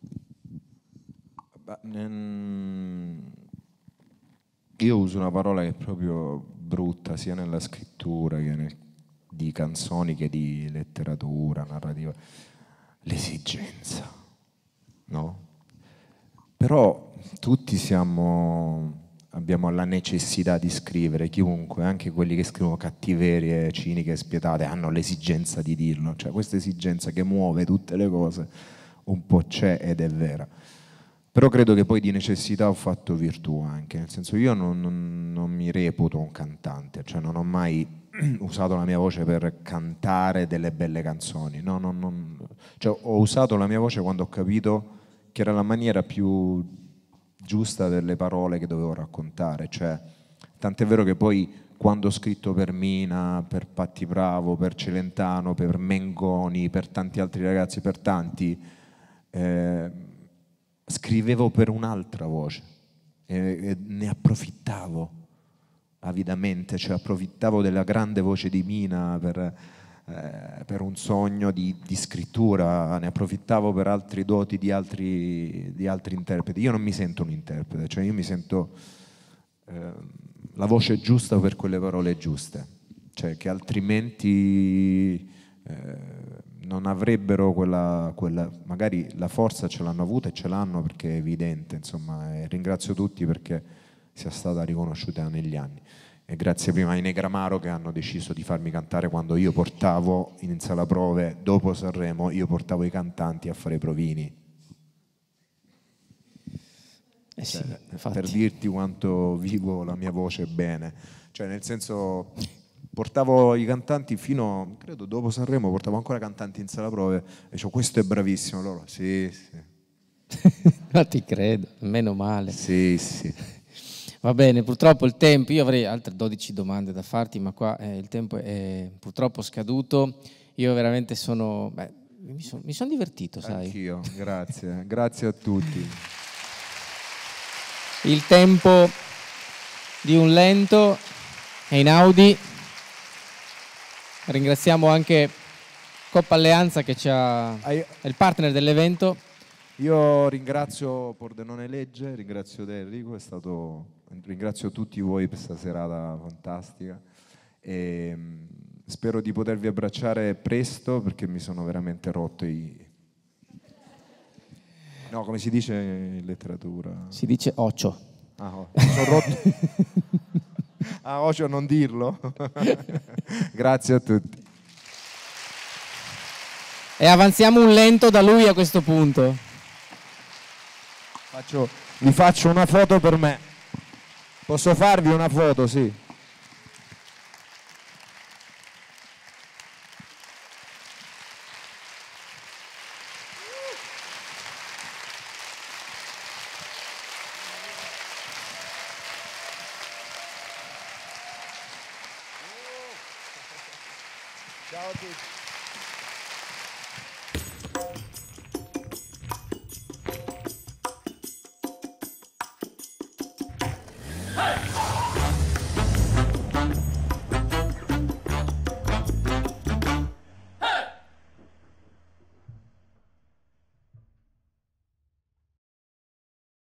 Io uso una parola che è proprio brutta sia nella scrittura che nel, di canzoni che di letteratura, narrativa, l'esigenza, no? Però tutti siamo abbiamo la necessità di scrivere, chiunque, anche quelli che scrivono cattiverie ciniche e spietate, hanno l'esigenza di dirlo, cioè questa esigenza che muove tutte le cose un po' c'è ed è vera. Però credo che poi di necessità ho fatto virtù anche, nel senso io non, non, non mi reputo un cantante, cioè non ho mai usato la mia voce per cantare delle belle canzoni, no, non, cioè ho usato la mia voce quando ho capito che era la maniera più giusta delle parole che dovevo raccontare. Cioè, tant'è vero che poi quando ho scritto per Mina, per Patti Bravo, per Celentano, per Mengoni, per tanti altri ragazzi, per tanti, eh, scrivevo per un'altra voce e, e ne approfittavo avidamente, cioè approfittavo della grande voce di Mina per eh, per un sogno di, di, scrittura, ne approfittavo per altri doti di altri, di altri, interpreti. Io non mi sento un interprete, cioè io mi sento eh, la voce giusta per quelle parole giuste, cioè che altrimenti eh, non avrebbero quella, quella, magari la forza ce l'hanno avuta e ce l'hanno perché è evidente, insomma, ringrazio tutti perché sia stata riconosciuta negli anni e grazie prima ai Negramaro che hanno deciso di farmi cantare quando io portavo in sala prove, dopo Sanremo, io portavo i cantanti a fare i provini. Eh sì, cioè, per dirti quanto vivo la mia voce bene, cioè nel senso portavo i cantanti fino, credo dopo Sanremo, portavo ancora i cantanti in sala prove e dicevo questo è bravissimo, loro sì sì. Ma ti credo, meno male. Sì sì. Va bene, purtroppo il tempo, io avrei altre 12 domande da farti, ma qua eh, il tempo è purtroppo scaduto. Io veramente sono, beh, mi sono son divertito, sai. Anch'io, grazie, grazie a tutti. Il tempo di un lento è in Audi. Ringraziamo anche Coppa Alleanza che ha, ah, è il partner dell'evento. Io ringrazio Pordenone Legge, ringrazio De Enrico, è stato Ringrazio tutti voi per questa serata fantastica e mm, spero di potervi abbracciare presto perché mi sono veramente rotto i... No, come si dice in letteratura? Si dice occio. Ah, oh, sono rotto. ah, occio, non dirlo. Grazie a tutti. E avanziamo un lento da lui a questo punto. Faccio, vi faccio una foto per me. Posso farvi una foto, sì.